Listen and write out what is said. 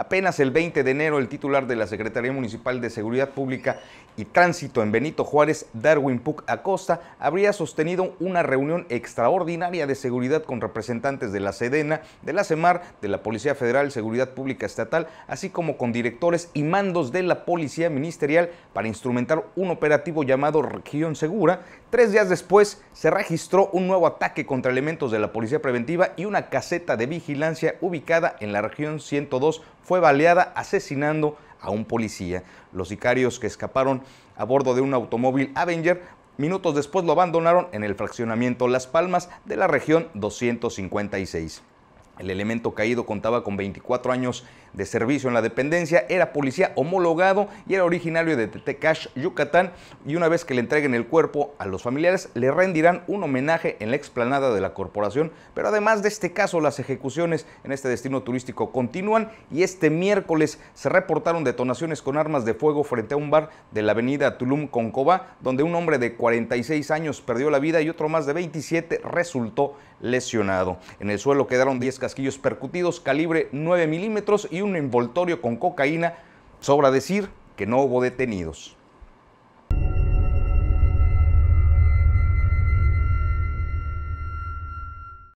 Apenas el 20 de enero, el titular de la Secretaría Municipal de Seguridad Pública y Tránsito en Benito Juárez, Darwin Puc Acosta, habría sostenido una reunión extraordinaria de seguridad con representantes de la Sedena, de la CEMAR, de la Policía Federal, Seguridad Pública Estatal, así como con directores y mandos de la Policía Ministerial para instrumentar un operativo llamado Región Segura. Tres días después se registró un nuevo ataque contra elementos de la Policía Preventiva y una caseta de vigilancia ubicada en la región 102 fue baleada asesinando a un policía. Los sicarios que escaparon a bordo de un automóvil Avenger minutos después lo abandonaron en el fraccionamiento Las Palmas de la región 256. El elemento caído contaba con 24 años de servicio en la dependencia, era policía homologado y era originario de Tecash, Yucatán, y una vez que le entreguen el cuerpo a los familiares, le rendirán un homenaje en la explanada de la corporación, pero además de este caso, las ejecuciones en este destino turístico continúan y este miércoles se reportaron detonaciones con armas de fuego frente a un bar de la avenida Tulum Concoba, donde un hombre de 46 años perdió la vida y otro más de 27 resultó lesionado. En el suelo quedaron 10 casas casquillos percutidos calibre 9 milímetros y un envoltorio con cocaína. Sobra decir que no hubo detenidos.